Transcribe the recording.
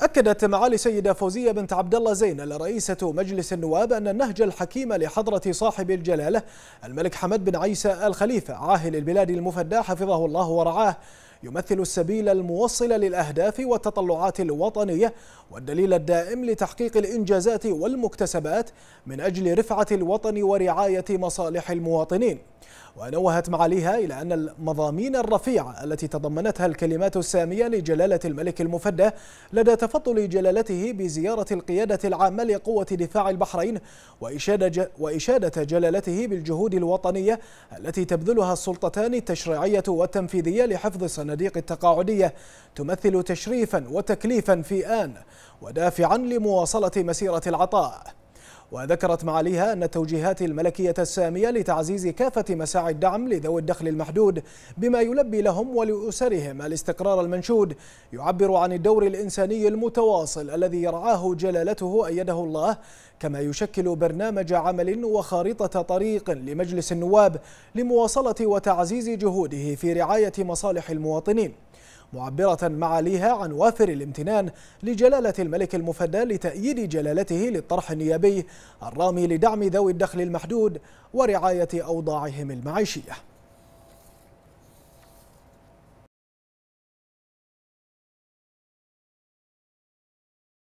أكدت معالي سيدة فوزية بنت عبد الله زين رئيسة مجلس النواب أن النهج الحكيم لحضرة صاحب الجلالة الملك حمد بن عيسى الخليفة عاهل البلاد المفدى حفظه الله ورعاه يمثل السبيل الموصل للأهداف والتطلعات الوطنية والدليل الدائم لتحقيق الإنجازات والمكتسبات من أجل رفعة الوطن ورعاية مصالح المواطنين ونوهت معاليها إلى أن المضامين الرفيعة التي تضمنتها الكلمات السامية لجلالة الملك المفدى لدى تفضل جلالته بزيارة القيادة العامة لقوة دفاع البحرين وإشادة, وإشادة جلالته بالجهود الوطنية التي تبذلها السلطتان التشريعية والتنفيذية لحفظ الصناديق التقاعدية تمثل تشريفا وتكليفا في آن ودافعا لمواصلة مسيرة العطاء وذكرت معاليها أن التوجيهات الملكية السامية لتعزيز كافة مساعي الدعم لذوي الدخل المحدود بما يلبي لهم ولأسرهم الاستقرار المنشود يعبر عن الدور الإنساني المتواصل الذي يرعاه جلالته أيده الله كما يشكل برنامج عمل وخارطة طريق لمجلس النواب لمواصلة وتعزيز جهوده في رعاية مصالح المواطنين معبرة معاليها عن وافر الامتنان لجلالة الملك المفدى لتأييد جلالته للطرح النيابي الرامي لدعم ذوي الدخل المحدود ورعاية أوضاعهم المعيشية